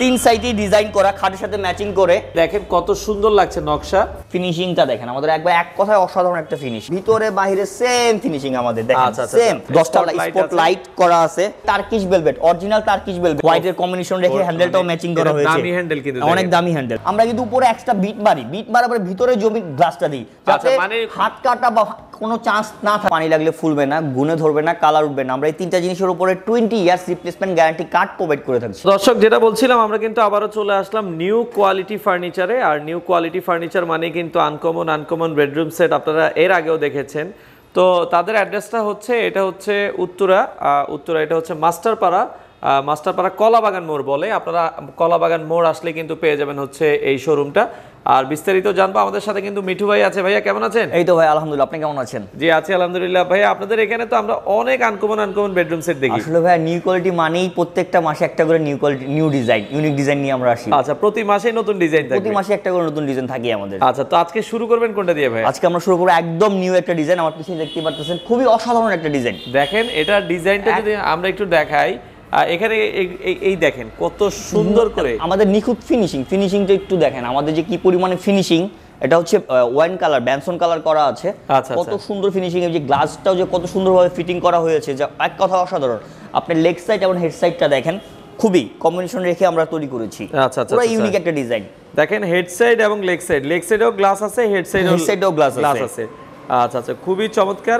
তিন সাইডেই ডিজাইন করা খাটের সাথে ম্যাচিং করে দেখেন কত সুন্দর লাগছে নকশা ফিনিশিংটা দেখেন আমাদের একবার এক কথায় অসাধারণ একটা ফিনিশ ভিতরে বাইরে সেম ফিনিশিং আমাদের দেখেন সেম 10টা স্পট লাইট করা আছে Turkish velvet original Turkish velvet white এর কম্বিনেশন রেখে হ্যান্ডেলটাও ম্যাচিং মানে করা হয়েছে দামি হ্যান্ডেল কিন্তু অনেক দামি হ্যান্ডেল আমরা কিন্তু উপরে এক্সট্রা বিট মারি বিট মারার পরে ভিতরে জমি গ্লাসটা দিই আচ্ছা, যাতে মানে হাত কাটা বা কোনো চান্স না থাকে পানি লাগলে ফুলবে না গুনে ধরবে না কালার উঠবে না আমরা এই তিনটা জিনিসের উপরে twenty years replacement guarantee card provide করে থাকছি দর্শক যেটা বলছিলাম আমরা কিন্তু আবারও চলে আসলাম নিউ কোয়ালিটি ফার্নিচারে আর নিউ কোয়ালিটি ফার্নিচার মানে কিন্তু আনকমন আনকমন বেডরুম সেট আপনারা এর আগেও দেখেছেন তো তাদের অ্যাড্রেসটা হচ্ছে এটা হচ্ছে উত্তরা উত্তরা এটা হচ্ছে মাস্টারপাড়া মাস্টারপাড়া কলাবাগান মোড় বলে আপনারা কলাবাগান মোড় আসলে কিন্তু পেয়ে যাবেন হচ্ছে এই শোরুমটা আর বিস্তারিত জানবো আমাদের সাথে কিন্তু মিঠু ভাই আছে ভাইয়া কেমন আছেন এই তো ভাই আলহামদুলিল্লাহ আপনি কেমন আছেন জি আছি আলহামদুলিল্লাহ ভাই আপনাদের এখানে তো আমরা অনেক আনকমন আনকমন বেডরুম সেট দেখি আসলে ভাই নিউ কোয়ালিটি মানেই প্রত্যেকটা মাসে একটা করে new quality new design unique design নিয়ে আমরা আসি আচ্ছা প্রতি মাসে নতুন ডিজাইন থাকে প্রতি মাসে একটা করে নতুন ডিজাইন থাকে আমাদের আচ্ছা তো আজকে শুরু করবেন কোনটা দিয়ে ভাই আজকে আমরা শুরু করব একদম নিউ একটা ডিজাইন আমার পিছনে দেখতে পারতেছেন খুবই অসাধারণ একটা ডিজাইন দেখেন এটা ডিজাইনটা যদি আমরা একটু দেখাই আর এখানে এই দেখেন কত সুন্দর করে আমাদের নিখুঁত ফিনিশিং ফিনিশিংটা একটু দেখেন আমাদের যে কি পরিমাণে ফিনিশিং এটা হচ্ছে ওয়াইন কালার ব্যানসন কালার করা আছে আচ্ছা, আচ্ছা। কত সুন্দর ফিনিশিং এই যে গ্লাসটাও যে কত সুন্দরভাবে ফিটিং করা হয়েছে যা এক কথা অসাধারণ আপনি লেগ সাইড এবং হেড সাইডটা দেখেন খুবই কম্বিনেশন রেখে আমরা তৈরি করেছি আচ্ছা, আচ্ছা পুরো ইউনিক একটা ডিজাইন দেখেন হেড সাইড এবং লেগ সাইড লেগ সাইডেও গ্লাস আছে হেড সাইডেও গ্লাস আছে আচ্ছা আচ্ছা খুবই চমৎকার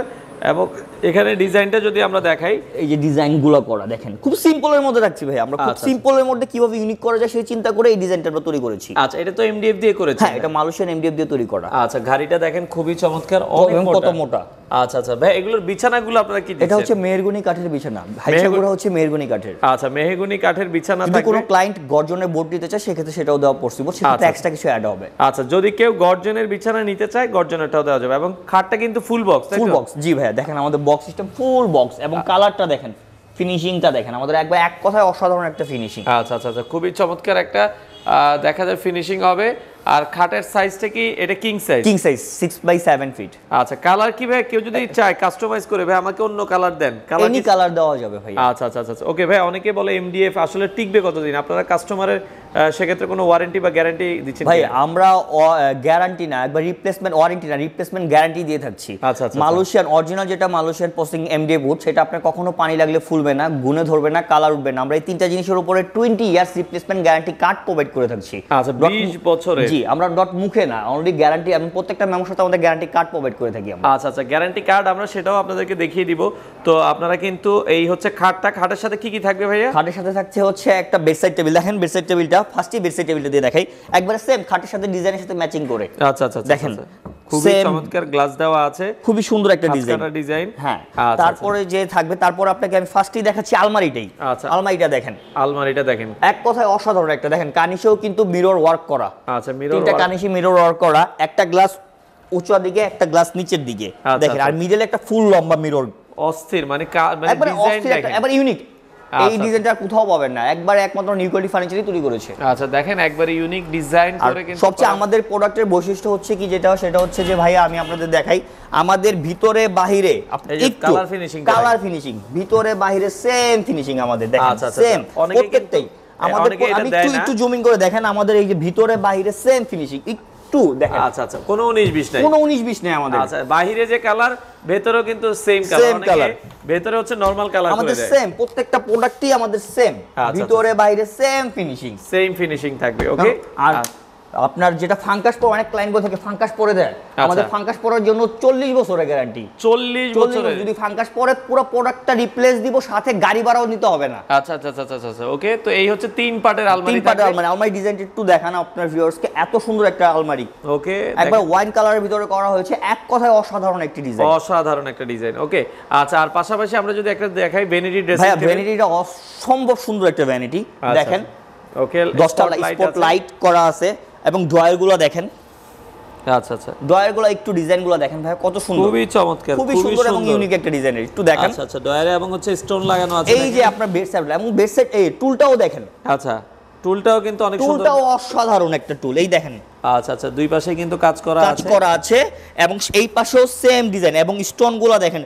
এবং এখানে ডিজাইনটা যদি আমরা দেখাই এই যে ডিজাইনগুলো করা দেখেন খুব সিম্পলের মধ্যে রাখছি ভাই আমরা খুব আচ্ছা, আচ্ছা। সিম্পলের মধ্যে কিভাবে ইউনিক করা যায় সেই চিন্তা করে এই ডিজাইনটা আমরা তৈরি করেছি আচ্ছা এটা তো এমডিএফ দিয়ে করেছি হ্যাঁ এটা মালয়েশিয়ান এমডিএফ দিয়ে তৈরি করা আচ্ছা গাড়িটা দেখেন খুবই চমৎকার অনেক কত মোটা আচ্ছা আচ্ছা ভাই এগুলোর বিছানাগুলো আপনারা কি দিচ্ছেন এটা হচ্ছে মেহেরগুনি কাঠের বিছানা হাইসাগুড়া হচ্ছে মেহেরগুনি কাঠের আচ্ছা মেহেরগুনি কাঠের বিছানা থাকে কোনো ক্লায়েন্ট গর্জনের বোর্ড নিতে চায় সেক্ষেত্রে সেটাও দেওয়া পসিবল সেটা এক্সট্রা কিছু অ্যাড হবে আচ্ছা যদি কেউ গর্জনের বিছানা নিতে চায় গর্জনেরটাও দেওয়া যাবে এবং খাটটা কিন্তু ফুল বক্স ফুল বক্স জি ভাই দেখেন আমাদের বক্স সিস্টেম ফুল বক্স এবং কালারটা দেখেন ফিনিশিংটা দেখেন আমাদের একবার এক কথায় অসাধারণ একটা ফিনিশিং আচ্ছা আচ্ছা আচ্ছা খুবই চমৎকার একটা দেখা যায় ফিনিশিং হবে আর খাটের সাইজটা কি এটা king size king size 6 by 7 feet আচ্ছা কালার কি ভাই কেউ যদি চায় কাস্টমাইজ করে ভাই আমাকে অন্য কালার দেন কালার এনি কালার দেওয়া যাবে ভাই আচ্ছা আচ্ছা আচ্ছা ওকে আচ্ছা। ভাই অনেকে বলে এমডিএফ আসলে টিকবে কতদিন আপনারা কাস্টমারের সেক্ষেত্রে কোনো ওয়ারেন্টি বা গ্যারান্টি দিচ্ছেন ভাই আমরা গ্যারান্টি না একবার রিপ্লেসমেন্ট ওয়ারেন্টি না রিপ্লেসমেন্ট গ্যারান্টি দিয়ে থাকছি মালয়েশিয়ান আচ্ছা, আচ্ছা, অরিজিনাল আচ্ছা। যেটা মালয়েশিয়ান প্রসেসিং এমডি বুট সেটা আপনার কখনো পানি লাগলে ফুলবে না গুনে ধরবে না কালার উঠবে না আমরা এই তিনটা জিনিসের উপরে twenty years replacement guarantee card provide করে থাকছি বিশ বছরে জি আমরা ডট মুখে না অলরেডি গ্যারান্টি আমি প্রত্যেকটা মেমোর সাথে আমাদের গ্যারান্টি কার্ড প্রোভাইড করে থাকি আমরা আচ্ছা আচ্ছা গ্যারান্টি কার্ড আমরা সেটাও আপনাদেরকে দেখিয়ে দিব তো আপনারা কিন্তু এই হচ্ছে খাটটা খাটের সাথে কি কি থাকবে ভাইয়া খাটের সাথে থাকছে হচ্ছে একটা বেসাইড টেবিল দেখেন বেসাইড টেবিলটা ফার্স্টই বেডসাইড টেবিলটা দিয়ে দেখাই একবার সেম খাটের সাথে ডিজাইনের সাথে ম্যাচিং করে আচ্ছা আচ্ছা, আচ্ছা, আচ্ছা দেখেন আচ্ছা। চমৎকার গ্লাস দেওয়া আছে সুন্দর একটা ডিজাইন ডিজাইন হ্যাঁ তারপরে যে থাকবে তারপর আপনাকে আমি দেখাচ্ছি আলমারিটাই আচ্ছা আলমারিটা দেখেন আলমারিটা দেখেন এক কথায় অসাধারণ একটা দেখেন কানিশেও কিন্তু মিরর ওয়ার্ক করা আচ্ছা মিরর তিনটা কানিশে মিরর ওয়ার্ক করা একটা গ্লাস উঁচু দিকে একটা গ্লাস নিচের দিকে দেখেন আর মিডলে একটা ফুল লম্বা মিরর অস্থির মানে, মানে এবার ইউনিক এই আচ্ছা। ডিজাইনটা কোথাও পাবেন না একবার একমাত্র নিউকোটি ফার্নিচারই তৈরি করেছে আচ্ছা দেখেন একবার ইউনিক ডিজাইন করে কিন্তু সবচেয়ে আমাদের প্রোডাক্টের বৈশিষ্ট্য হচ্ছে কি যেটা সেটা হচ্ছে যে ভাই আমি আপনাদের দেখাই আমাদের ভিতরে বাহিরে কালার ফিনিশিং কালার ফিনিশিং ভিতরে বাহিরে সেম ফিনিশিং আমাদের দেখেন সেম আচ্ছা, আচ্ছা, প্রত্যেকটাই আমাদের আমি একটু জুমিং করে দেখেন আমাদের এই যে ভিতরে বাহিরে সেম ফিনিশিং একটু দেখেন আচ্ছা আচ্ছা কোনো উনিশ বিশ নাই কোনো উনিশ বিশ নেই আমাদের আচ্ছা বাহিরে যে কালার ভেতরেও কিন্তু সেম কালার কালার ভেতরে হচ্ছে নরমাল কালার আমাদের সেম প্রত্যেকটা প্রোডাক্টই আমাদের সেম আচ্ছা, আচ্ছা, ভিতরে আচ্ছা। বাইরে সেম ফিনিশিং সেম ফিনিশিং থাকবে ওকে আর আপনার যেটা ফাঙ্কাস পর অনেক ক্লায়েন্ট বলে থাকে ফাঙ্কাস পরে দেয় আচ্ছা। আমাদের ফাঙ্কাস পরার জন্য চল্লিশ বছরের গ্যারান্টি চল্লিশ বছর যদি ফাঙ্কাস পরে পুরো প্রোডাক্টটা রিপ্লেস দিব সাথে গাড়ি ভাড়াও নিতে হবে না আচ্ছা আচ্ছা আচ্ছা আচ্ছা ওকে আচ্ছা, তো এই হচ্ছে তিন পার্টের আলমারি তিন পার্টের আলমারি আলমারি ডিজাইনটা একটু দেখান আপনার ভিউয়ার্সকে এত সুন্দর একটা আলমারি ওকে একবার ওয়াইন কালারের ভিতরে করা হয়েছে এক কথায় অসাধারণ একটি ডিজাইন অসাধারণ একটা ডিজাইন ওকে আচ্ছা আর পাশাপাশি আমরা যদি একটা দেখাই ভ্যানিটি ড্রেস ভ্যানিটিটা অসম্ভব সুন্দর একটা ভ্যানিটি আচ্ছা, দেখেন ওকে 10টা স্পট লাইট করা আছে এবং ড্রয়ারগুলো দেখেন আচ্ছা আচ্ছা ড্রয়ারগুলো একটু ডিজাইনগুলো দেখেন ভাই কত সুন্দর খুবই চমৎকার খুবই সুন্দর এবং ইউনিক একটা ডিজাইনের একটু দেখেন আচ্ছা আচ্ছা ড্রয়ারে এবং হচ্ছে স্টোন লাগানো আছে এই যে আপনার বেড সেট এবং বেড সেট এই টুলটাও দেখেন আচ্ছা টুলটাও কিন্তু অনেক সুন্দর টুলটাও অসাধারণ একটা টুল এই দেখেন আচ্ছা আচ্ছা দুই পাশে কিন্তু কাজ করা আছে কাজ করা আছে এবং এই পাশেও সেম ডিজাইন এবং স্টোনগুলো দেখেন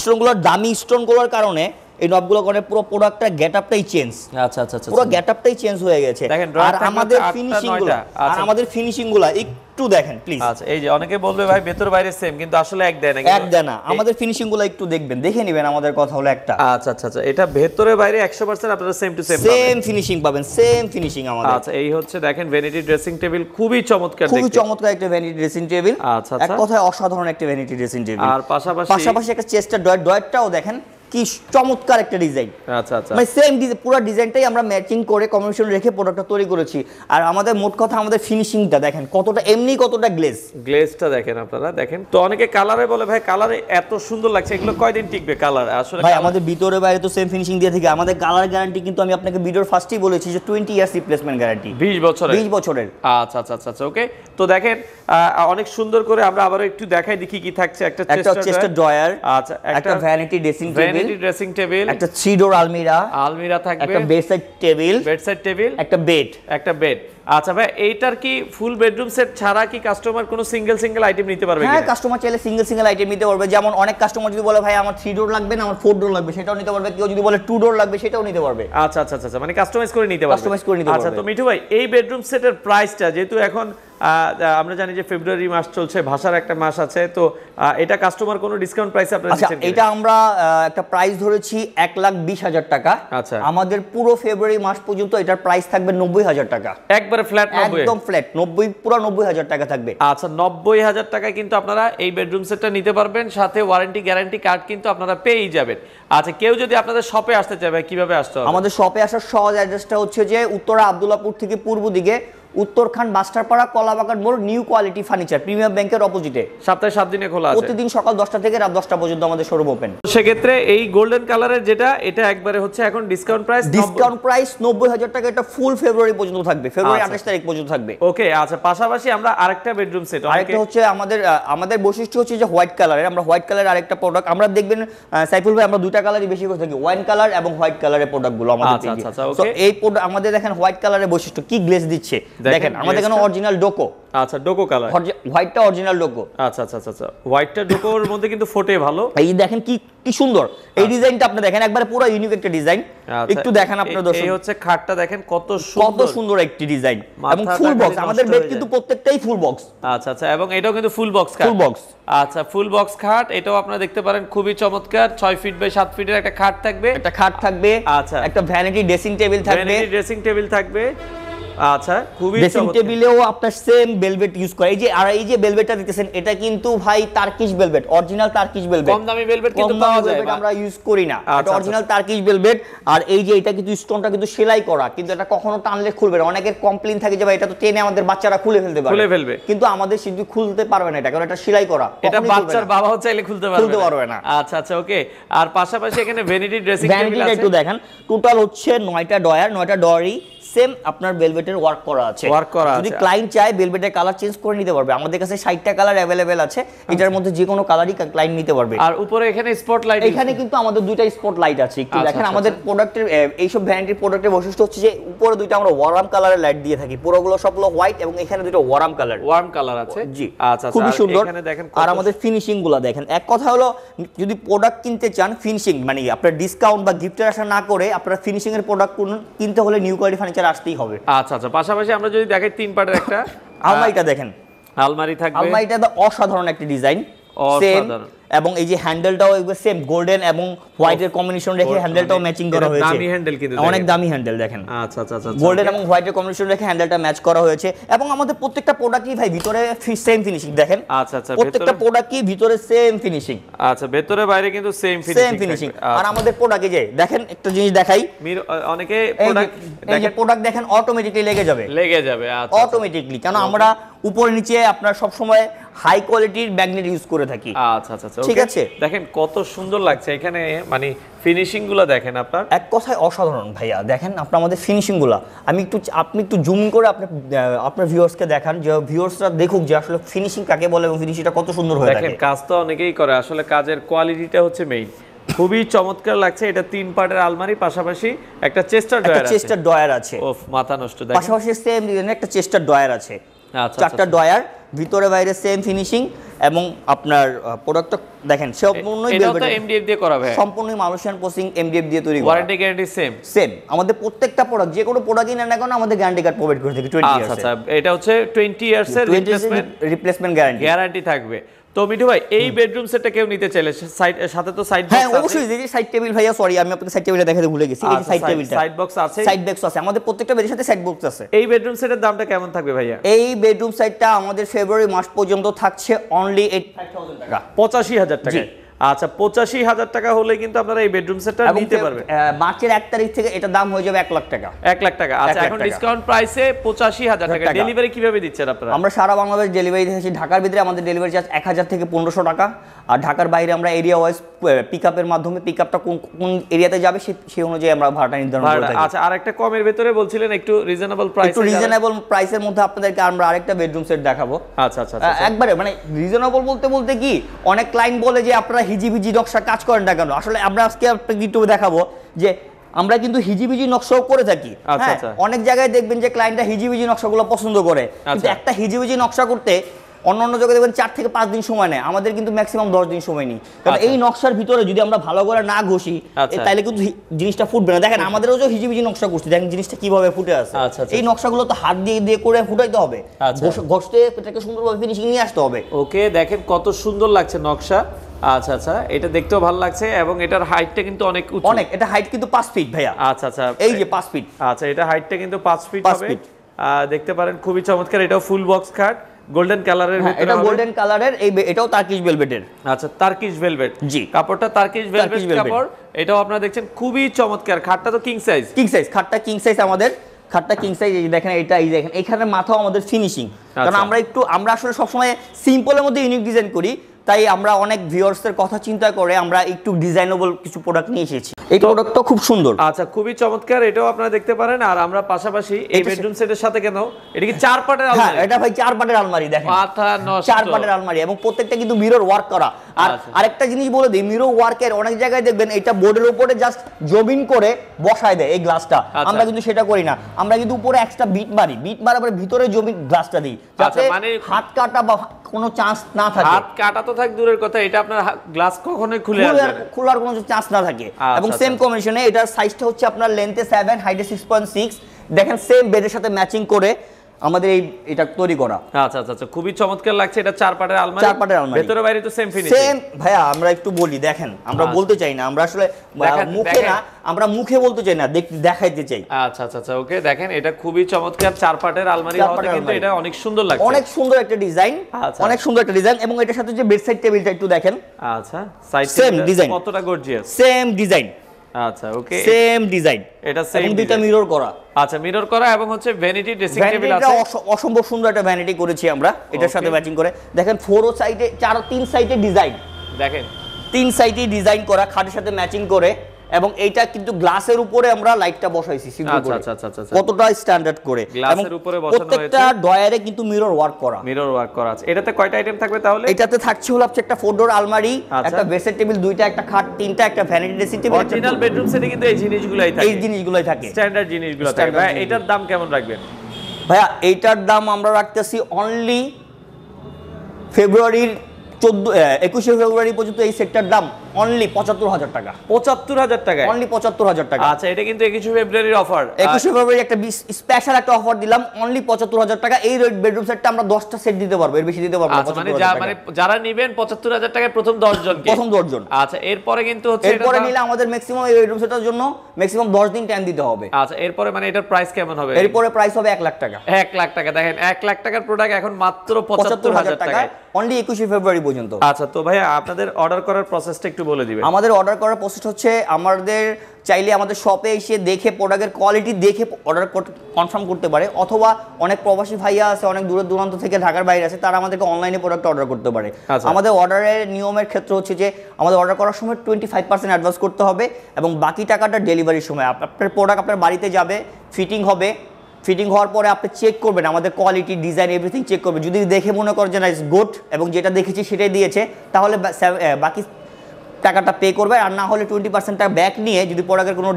স্টোনগুলোর দামি স্টোনগুলোর কারণে এই নবগুলো কারণে পুরো প্রোডাক্টটা গেট আপটাই চেঞ্জ আচ্ছা আচ্ছা পুরো গেট আপটাই চেঞ্জ হয়ে গেছে আর আমাদের ফিনিশিং গুলো আর আচ্ছা। আমাদের ফিনিশিং গুলো একটু দেখেন প্লিজ আচ্ছা এই যে অনেকে বলবে ভাই ভেতর বাইরে সেম কিন্তু আসলে এক দেয় না এক দেয় না আমাদের ফিনিশিং গুলো একটু দেখবেন দেখে নেবেন আমাদের কথা হলো একটা আচ্ছা আচ্ছা আচ্ছা এটা ভেতরে বাইরে 100% আপনারা same to same same finishing পাবেন সেম ফিনিশিং আমাদের আচ্ছা এই হচ্ছে দেখেন ভ্যানিটি ড্রেসিং টেবিল খুবই চমৎকার দেখতে খুবই চমৎকার একটা ভ্যানিটি ড্রেসিং টেবিল আচ্ছা আচ্ছা এক কথায় অসাধারণ একটা ভ্যানিটি ড্রেসিং টেবিল আর পাশাপাশি পাশাপাশি একটা চেস্টার ডয়েট ডয়েটটাও দেখেন কি চমৎকার একটা ডিজাইন আচ্ছা আচ্ছা মানে সেম পুরো ডিজাইনটাই আমরা ম্যাচিং করে কম্বিনেশন রেখে প্রোডাক্টটা তৈরি করেছি আর আমাদের মোট কথা আমাদের ফিনিশিংটা দেখেন কতটা এমনি কতটা গ্লেজ গ্লেজটা দেখেন আপনারা দেখেন তো অনেকে কালারে বলে ভাই কালারে এত সুন্দর লাগছে এগুলো কয়দিন টিকবে কালার আসলে ভাই আমাদের ভিতরে বাইরে তো সেম ফিনিশিং দিয়ে থাকে আমাদের কালার গ্যারান্টি কিন্তু আমি আপনাকে ভিডিওর ফার্স্টেই বলেছি যে 20 ইয়ার্স রিপ্লেসমেন্ট গ্যারান্টি 20 বছরের 20 বছরের আচ্ছা আচ্ছা আচ্ছা ওকে আচ্ছা, তো দেখেন অনেক সুন্দর করে আমরা আবার একটু দেখাই দেখি কি থাকছে একটা চেস্টার ড্রয়ার আচ্ছা একটা vanity dressing table single single item নিতে পারবে কাস্টমার সিঙ্গেল সিঙ্গেল আইটেম নিতে পারবে যেমন অনেক কাস্টমার যদি বলে ভাই আমার থ্রি ডোর লাগবে না আমার ফোর ডোর লাগবে সেটাও নিতে পারবে কেউ যদি বলে টু ডোর লাগবে সেটাও নিতে পারবে আচ্ছা আচ্ছা আচ্ছা, আচ্ছা। মানে কাস্টমাইজ করে নিতে পারবে কাস্টমাইজ করে নিতে আচ্ছা, পারবে আচ্ছা তো মিঠু ভাই এই বেডরুম সেটের প্রাইসটা যেহেতু এখন আমরা জানি যে ফেব্রুয়ারি মাস চলছে ভাষার একটা মাস আছে তো এটা কাস্টমার কোনো ডিসকাউন্ট প্রাইস আপনারা আচ্ছা, দিচ্ছেন এটা আমরা একটা প্রাইস ধরেছি এক লাখ বিশ হাজার টাকা আচ্ছা আমাদের পুরো ফেব্রুয়ারি মাস পর্যন্ত এটার প্রাইস থাকবে নব্বই হাজার টাকা একবারে ফ্ল্যাট একদম ফ্ল্যাট নব্বই পুরো নব্বই হাজার টাকা থাকবে আচ্ছা নব্বই হাজার টাকা কিন্তু আপনারা এই বেডরুম সেটটা নিতে পারবেন সাথে ওয়ারেন্টি গ্যারান্টি কার্ড কিন্তু আপনারা পেয়েই যাবেন আচ্ছা কেউ যদি আপনাদের শপে আসতে চায় কিভাবে আসতে হবে আমাদের শপে আসার সহজ অ্যাড্রেসটা হচ্ছে যে উত্তরা আবদুল্লাপুর থেকে পূর্ব দিকে উত্তরখান মাস্টারপাড়া কলাবাগান মোড় নিউ কোয়ালিটি ফার্নিচার প্রিমিয়াম ব্যাংকের অপোজিটে সপ্তাহে সাত দিনে খোলা আছে প্রতিদিন সকাল দশটা থেকে রাত দশটা পর্যন্ত আমাদের শোরুম ওপেন সেক্ষেত্রে এই গোল্ডেন কালারের যেটা এটা একবারে হচ্ছে এখন ডিসকাউন্ট প্রাইস ডিসকাউন্ট প্রাইস নব্বই হাজার টাকা এটা ফুল ফেব্রুয়ারি পর্যন্ত থাকবে ফেব্রুয়ারি আচ্ছা। আঠাশ তারিখ পর্যন্ত থাকবে ওকে আচ্ছা পাশাপাশি আমরা আরেকটা বেডরুম সেট আরেকটা হচ্ছে আমাদের আমাদের বৈশিষ্ট্য হচ্ছে যে হোয়াইট কালারের আমরা হোয়াইট কালারের আরেকটা প্রোডাক্ট আমরা দেখবেন সাইফুল ভাই আমরা দুইটা কালারই বেশি করে থাকি ওয়াইন কালার এবং হোয়াইট কালারের প্রোডাক্টগুলো আমাদের আচ্ছা আচ্ছা ওকে আচ্ছা, এই প্রোডাক্ট আমাদের দেখেন হোয়াইট কালারের বৈশিষ্ট্য কি গ্লেজ দিচ্ছে দেখেন আমাদের এখানে অরিজিনাল ডোকো আচ্ছা ডোকো কালার হোয়াইটটা অরিজিনাল ডোকো আচ্ছা আচ্ছা আচ্ছা হোয়াইটটা আচ্ছা। ডোকোর মধ্যে কিন্তু ফোটে ভালো এই দেখেন কি কি সুন্দর এই ডিজাইনটা আচ্ছা। আপনি দেখেন একবারে পুরো ইউনিক একটা ডিজাইন আচ্ছা, একটু দেখেন আপনার দর্শক এই হচ্ছে খাটটা দেখেন কত সুন্দর কত সুন্দর একটি ডিজাইন এবং ফুল বক্স আমাদের বেড কিন্তু প্রত্যেকটাই ফুল বক্স আচ্ছা আচ্ছা এবং এটাও কিন্তু ফুল বক্স খাট ফুল বক্স আচ্ছা ফুল বক্স খাট এটাও আপনারা দেখতে পারেন খুবই চমৎকার 6 ফিট বাই 7 ফিটের একটা খাট থাকবে একটা খাট থাকবে আচ্ছা একটা ভ্যানিটি ড্রেসিং টেবিল থাকবে ভ্যানিটি ড্রেসিং টেবিল থাকবে আচ্ছা খুবই ড্রেসিং টেবিলেও আপনার সেম ভেলভেট ইউজ করে এই যে আর এই যে ভেলভেটটা দিতেছেন এটা কিন্তু ভাই Turkish velvet original Turkish velvet কম দামি ভেলভেট কিন্তু পাওয়া যায় আমরা ইউজ করি না আচ্ছা, এটা অরিজিনাল তার্কিশ ভেলভেট আর এই যে এটা কিন্তু স্টোনটা কিন্তু সেলাই করা কিন্তু এটা কখনো টানলে খুলবে না অনেকের কমপ্লেন থাকে যে ভাই এটা তো টেনে আমাদের বাচ্চারা খুলে ফেলতে পারে খুলে ফেলবে কিন্তু আমাদের সিদ্ধু খুলতে পারবে না এটা কারণ এটা সেলাই করা এটা বাচ্চার বাবাও চাইলে খুলতে পারবে খুলতে পারবে না আচ্ছা আচ্ছা ওকে আর পাশাপাশি এখানে ভ্যানিটি ড্রেসিং টেবিল আছে একটু দেখেন টোটাল হচ্ছে 9টা ডয়ার 9টা ডয়ারই সেম আপনার ভেলভেটের ওয়ার্ক করা আছে ওয়ার্ক করা আছে যদি ক্লায়েন্ট চায় ভেলভেটের কালার চেঞ্জ করে নিতে পারবে আমাদের কাছে 60টা কালার अवेलेबल আছে আচ্ছা। এটার মধ্যে যে কোনো কালারই ক্লায়েন্ট নিতে পারবে আর উপরে এখানে স্পট লাইট এখানে কিন্তু আমাদের দুইটা স্পট লাইট আছে একটু আচ্ছা, দেখেন আচ্ছা, আমাদের প্রোডাক্টের এই সব ভ্যারাইটির প্রোডাক্টের বৈশিষ্ট্য হচ্ছে যে উপরে দুইটা আমরা ওয়ারাম কালারের লাইট দিয়ে থাকি পুরোগুলো সবগুলো হোয়াইট এবং এখানে দুটো ওয়ারাম কালার ওয়ারাম কালার আছে জি আচ্ছা খুব সুন্দর এখানে দেখেন আর আমাদের ফিনিশিং গুলো দেখেন এক কথা হলো যদি প্রোডাক্ট কিনতে চান ফিনিশিং মানে আপনার ডিসকাউন্ট বা গিফটের আশা না করে আপনারা ফিনিশিং এর প্রোডাক্ট কিনতে হলে নিউ কোয়ালিটি ফার্নিচার ফার্নিচার আসতেই হবে আচ্ছা আচ্ছা পাশাপাশি আমরা যদি দেখাই তিন পাটের একটা আলমারিটা দেখেন আলমারি থাকবে আলমারিটা অসাধারণ একটি ডিজাইন অসাধারণ এবং এই যে হ্যান্ডেলটাও সেম গোল্ডেন এবং হোয়াইটের কম্বিনেশন oh, রেখে হ্যান্ডেলটাও ম্যাচিং মানে করা হয়েছে দামি হ্যান্ডেল কিন্তু হ্যাঁ, অনেক দামি হ্যান্ডেল দেখেন আচ্ছা আচ্ছা আচ্ছা গোল্ডেন আচ্ছা। এবং হোয়াইটের কম্বিনেশন রেখে হ্যান্ডেলটা ম্যাচ করা হয়েছে এবং আমাদের প্রত্যেকটা প্রোডাক্টই ভাই ভিতরে সেম ফিনিশিং দেখেন আচ্ছা আচ্ছা প্রত্যেকটা প্রোডাক্টই ভিতরে সেম ফিনিশিং আচ্ছা ভিতরে বাইরে কিন্তু সেম ফিনিশিং সেম ফিনিশিং আর আমাদের প্রোডাক্টে যে দেখেন একটা জিনিস দেখাই অনেকে প্রোডাক্ট দেখেন প্রোডাক্ট দেখেন অটোমেটিক্যালি লেগে যাবে লেগে যাবে আচ্ছা অটোমেটিক্যালি আচ্ছা। কারণ আমরা উপর নিচে আপনার সব সময় হাই কোয়ালিটির ম্যাগনেট ইউজ করে থাকি আচ্ছা আচ্ছা, আচ্ছা। আচ্ছা, ঠিক আছে দেখেন কত সুন্দর লাগছে এখানে মানে ফিনিশিং গুলো দেখেন আপনার এক কথায় অসাধারণ ভাইয়া দেখেন আপনার আমাদের ফিনিশিং গুলা আমি একটু আপনি একটু জুম করে আপনার আপনার ভিউয়ার্সকে দেখান যে ভিউয়ার্সরা দেখুক যে আসলে ফিনিশিং কাকে বলে এবং ফিনিশিংটা কত সুন্দর হয়ে দেখেন কাজ তো অনেকেই করে আসলে কাজের কোয়ালিটিটা হচ্ছে মেইন খুবই চমৎকার লাগছে এটা তিন পার্টের আলমারি পাশাপাশি একটা চেস্টার ডয়ার আছে চেস্টার ডয়ার আছে ওফ মাথা নষ্ট দেখেন পাশাপাশি সেম একটা চেস্টার ডয়ার আছে আচ্ছা, আচ্ছা, চারটা ডয়ার ভিতরে বাইরে সেম ফিনিশিং এবং আপনার প্রোডাক্টটা দেখেন সম্পূর্ণই এমডিএফ দিয়ে করা ভাই সম্পূর্ণই মালশিয়ান প্রসিং এমডিএফ দিয়ে তৈরি ওয়ারেন্টি গ্যারান্টি সেম সেম আমাদের প্রত্যেকটা প্রোডাক্ট যে কোনো প্রোডাক্টই নেন না কেন আমাদের গ্যারান্টি কার্ড প্রোভাইড করে থাকি 20 ইয়ার্স আচ্ছা এটা হচ্ছে 20 ইয়ার্স এর রিপ্লেসমেন্ট রিপ্লেসমেন্ট গ্যারান্টি গ্যারান্টি থাকবে তো মিঠু ভাই এই বেডরুম সেটটা কেউ নিতে চাইলে সাথে তো সাইড হ্যাঁ অবশ্যই এই যে সাইড টেবিল ভাইয়া সরি আমি আপনাকে সাইড টেবিলটা দেখাতে ভুলে গেছি এই সাইড টেবিলটা সাইড বক্স আছে সাইড বক্স আছে আমাদের প্রত্যেকটা বেডের সাথে সাইড বক্স আছে এই বেডরুম সেটের দামটা কেমন থাকবে ভাইয়া এই বেডরুম সেটটা আমাদের ফেব্রুয়ারি মাস পর্যন্ত থাকছে অনলি 85000 টাকা 85000 টাকা আচ্ছা পঁচাশি হাজার টাকা হলে কিন্তু আপনারা এই বেডরুম সেটটা নিতে পারবেন মার্চের এক তারিখ থেকে এটা দাম হয়ে যাবে এক লাখ টাকা এক লাখ টাকা আচ্ছা এখন ডিসকাউন্ট প্রাইসে পঁচাশি হাজার টাকা ডেলিভারি কিভাবে দিচ্ছেন আপনারা আমরা সারা বাংলাদেশ ডেলিভারি দিচ্ছি ঢাকার ভিতরে আমাদের ডেলিভারি চার্জ এক হাজার থেকে পনেরোশো টাকা আর ঢাকার বাইরে আমরা এরিয়া ওয়াইজ পিক আপের মাধ্যমে পিক আপটা কোন কোন এরিয়াতে যাবে সেই অনুযায়ী আমরা ভাড়াটা নির্ধারণ করে থাকি আচ্ছা আর একটা কমের ভিতরে বলছিলেন একটু রিজনেবল প্রাইস একটু রিজনেবল প্রাইসের মধ্যে আপনাদেরকে আমরা আরেকটা বেডরুম সেট দেখাবো আচ্ছা আচ্ছা, আচ্ছা, আচ্ছা। একবারে মানে রিজনেবল বলতে বলতে কি অনেক ক্লায়েন্ট বলে যে আপনারা হিজিবিজি নকশা কাজ করেন না কেন আসলে আমরা আজকে আপনাকে একটু দেখাবো যে আমরা কিন্তু হিজিবিজি নকশাও করে থাকি আচ্ছা, হ্যাঁ, আচ্ছা। অনেক জায়গায় দেখবেন যে ক্লায়েন্টরা হিজিবিজি নকশাগুলো পছন্দ করে আচ্ছা। কিন্তু একটা হিজিবিজি নকশা করতে অন্য অন্য জায়গায় দেখবেন চার থেকে পাঁচ দিন সময় নেয় আমাদের কিন্তু ম্যাক্সিমাম দশ দিন সময় নেই কারণ এই নকশার ভিতরে যদি আমরা ভালো করে না ঘষি তাহলে কিন্তু জিনিসটা ফুটবে না দেখেন আমাদেরও যে হিজিবিজি নকশা করছি দেখেন জিনিসটা কিভাবে ফুটে আছে এই নকশাগুলো তো হাত দিয়ে দিয়ে করে ফুটাইতে হবে ঘষতে এটাকে সুন্দরভাবে ফিনিশিং নিয়ে আসতে হবে ওকে দেখেন কত সুন্দর লাগছে নকশা আচ্ছা আচ্ছা এটা দেখতেও ভালো লাগছে এবং এটার হাইটটা কিন্তু অনেক উঁচু অনেক এটা হাইট কিন্তু 5 ফিট ভাইয়া আচ্ছা আচ্ছা এই যে 5 ফিট আচ্ছা এটা হাইটটা কিন্তু 5 ফিট হবে দেখতে পারেন খুবই চমৎকার এটাও ফুল বক্স কাট গোল্ডেন কালারের এটা গোল্ডেন কালারের এই এটাও টার্কিশ ভেলভেটের আচ্ছা টার্কিশ ভেলভেট জি কাপড়টা টার্কিশ ভেলভেট কাপড় এটাও আপনারা দেখছেন খুবই চমৎকার খাটটা তো কিং সাইজ কিং সাইজ খাটটা কিং সাইজ আমাদের খাটটা কিং সাইজ এই দেখেন এটা এই দেখেন এখানে মাথাও আমাদের ফিনিশিং আচ্ছা। কারণ আমরা একটু আমরা আসলে সবসময় সিম্পলের মধ্যে ইউনিক ডিজাইন করি তাই আমরা অনেক ভিউয়ার্সদের কথা চিন্তা করে আমরা একটু ডিজাইনেবল কিছু প্রোডাক্ট নিয়ে এসেছি এই প্রোডাক্টটা খুব সুন্দর আচ্ছা খুবই চমৎকার এটাও আপনারা দেখতে পারেন আর আমরা পাশাপাশি এই বেডরুম সেটের সাথে কেন এটা কি চার পাটের হ্যাঁ, আলমারি এটা ভাই চার পাটের আলমারি দেখেন মাথা নষ্ট চার পাটের আলমারি এবং প্রত্যেকটা কিন্তু মিরর ওয়ার্ক করা আর আচ্ছা। আরেকটা জিনিস বলে দিই মিরর ওয়ার্কের অনেক জায়গায় দেখবেন এটা বোর্ডের উপরে জাস্ট জমিন করে বসায় দেয় এই গ্লাসটা আচ্ছা। আমরা কিন্তু সেটা করি না আমরা কিন্তু উপরে একটা বিট মারি বিট মারার পরে ভিতরে জমিন গ্লাসটা দিই আচ্ছা, যাতে মানে হাত কাটা বা কোনো চান্স না থাকে হাত কাটা তো থাক দূরের কথা এটা আপনার গ্লাস কখনোই খুলে খোলার কোনো চান্স না থাকে আচ্ছা, এবং সেম আচ্ছা। কমিশনে এটার সাইজটা হচ্ছে আপনার লেন্থে 7 হাইটে 6.6 দেখেন সেম বেডের সাথে ম্যাচিং করে আমাদের এই এটা তৈরি করা আচ্ছা আচ্ছা, আচ্ছা খুবই চমৎকার লাগছে এটা চার পাটের আলমারি চার পাটের আলমারি ভেতরে বাইরে তো সেম ফিনিশ সেম ভাইয়া আমরা একটু বলি দেখেন আমরা আচ্ছা। বলতে চাই না আমরা আসলে মুখে না আমরা মুখে বলতে চাই না দেখতে দেখাইতে চাই আচ্ছা আচ্ছা আচ্ছা ওকে দেখেন এটা খুবই চমৎকার চার পাটের আলমারি হওয়াতে কিন্তু এটা অনেক সুন্দর লাগছে অনেক সুন্দর একটা ডিজাইন আচ্ছা। অনেক সুন্দর একটা ডিজাইন এবং এটার সাথে যে বেডসাইড টেবিলটা একটু দেখেন আচ্ছা সাইড সেম ডিজাইন কতটা গর্জিয়াস সেম ডিজাইন আচ্ছা ওকে সেম ডিজাইন এটা সেম দুইটা মিরর করা আচ্ছা মিরর করা এবং হচ্ছে ভ্যানিটি ড্রেসিং টেবিল আছে অসম্ভব সুন্দর একটা ভ্যানিটি করেছি আমরা এটার সাথে ম্যাচিং করে দেখেন ফোর ও সাইডে চার তিন সাইডে ডিজাইন দেখেন তিন সাইডে ডিজাইন করা খাটের সাথে ম্যাচিং করে এবং এইটা কিন্তু গ্লাসের উপরে আমরা লাইটটা বসাইছি সিঙ্গেল আচ্ছা, করে আচ্ছা আচ্ছা আচ্ছা, আচ্ছা। কতটা স্ট্যান্ডার্ড করে গ্লাসের উপরে বসানো হয়েছে প্রত্যেকটা ডয়ারে কিন্তু মিরর ওয়ার্ক করা মিরর ওয়ার্ক করা আছে এটাতে কয়টা আইটেম থাকবে তাহলে এটাতে থাকছে হলো আছে একটা ফোর ডোর আলমারি আচ্ছা। একটা বেসের টেবিল দুইটা একটা খাট তিনটা একটা vanity dressing table original bedroom সেটে কিন্তু এই জিনিসগুলাই থাকে এই জিনিসগুলাই থাকে স্ট্যান্ডার্ড জিনিসগুলো থাকে ভাই এটার দাম কেমন রাখবেন ভাইয়া এইটার দাম আমরা রাখতেছি অনলি ফেব্রুয়ারির চোদ্দ একুশে ফেব্রুয়ারি পর্যন্ত এই সেটটার দাম অনলি পঁচাত্তর হাজার টাকা পঁচাত্তর হাজার টাকা অনলি পঁচাত্তর হাজার টাকা আচ্ছা এটা কিন্তু একুশে ফেব্রুয়ারির অফার ফেব্রুয়ারি একটা স্পেশাল একটা অফার দিলাম অনলি টাকা এই বেডরুম সেটটা আমরা সেট দিতে পারবো এর বেশি দিতে পারবো আচ্ছা, মানে মানে যারা নেবেন টাকায় প্রথম প্রথম জন আচ্ছা এরপরে কিন্তু হচ্ছে এরপরে নিলে আমাদের ম্যাক্সিমাম এই সেটার জন্য ম্যাক্সিমাম দশ দিন টাইম দিতে হবে আচ্ছা এরপরে মানে এটার প্রাইস কেমন হবে এরপরে প্রাইস হবে এক লাখ টাকা এক লাখ টাকা দেখেন এক লাখ টাকার প্রোডাক্ট এখন মাত্র পঁচাত্তর হাজার টাকা অনলি একুশে ফেব্রুয়ারি পর্যন্ত আচ্ছা তো ভাই আপনাদের অর্ডার করার প্রসেসটা একটু বলে দিবেন আমাদের অর্ডার করার প্রসেস হচ্ছে আমাদের চাইলে আমাদের শপে এসে দেখে প্রোডাক্টের কোয়ালিটি দেখে অর্ডার কনফার্ম করতে পারে অথবা অনেক প্রবাসী ভাইয়া আছে অনেক দূর দূরান্ত থেকে ঢাকার বাইরে আছে তারা আমাদেরকে অনলাইনে প্রোডাক্ট অর্ডার করতে পারে আচ্ছা। আমাদের অর্ডারের নিয়মের ক্ষেত্রে হচ্ছে যে আমাদের অর্ডার করার সময় টোয়েন্টি ফাইভ পার্সেন্ট অ্যাডভান্স করতে হবে এবং বাকি টাকাটা ডেলিভারির সময় আপনার প্রোডাক্ট আপনার বাড়িতে যাবে ফিটিং হবে ফিটিং হওয়ার পরে আপনি চেক করবেন আমাদের কোয়ালিটি ডিজাইন এভরিথিং চেক করবেন যদি দেখে মনে করেন যে না ইস গুড এবং যেটা দেখেছি সেটাই দিয়েছে তাহলে বাকি টাকাটা পে করবে আর না হলে টোয়েন্টি পার্সেন্ট ব্যাক নিয়ে যদি প্রোডাক্টের কোনো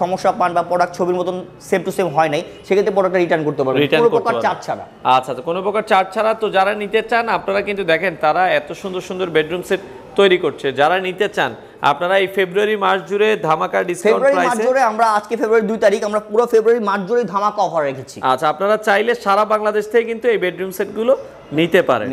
সমস্যা পান বা প্রোডাক্ট ছবির মতন সেম টু সেম হয় নাই সেক্ষেত্রে প্রোডাক্টটা রিটার্ন করতে পারবে কোনো প্রকার চার্জ ছাড়া আচ্ছা, আচ্ছা কোনো প্রকার চার্জ ছাড়া তো যারা নিতে চান আপনারা কিন্তু দেখেন তারা এত সুন্দর সুন্দর বেডরুম সেট তৈরি করছে যারা নিতে চান আপনারা এই ফেব্রুয়ারি মাস জুড়ে ধামাকা ডিসকাউন্ট প্রাইসে মাস জুড়ে আমরা আজকে ফেব্রুয়ারি 2 তারিখ আমরা পুরো ফেব্রুয়ারি মাস জুড়ে ধামাকা অফার রেখেছি আচ্ছা আপনারা চাইলে সারা বাংলাদেশ থেকে কিন্তু এই বেডরুম সেটগুলো নিতে পারেন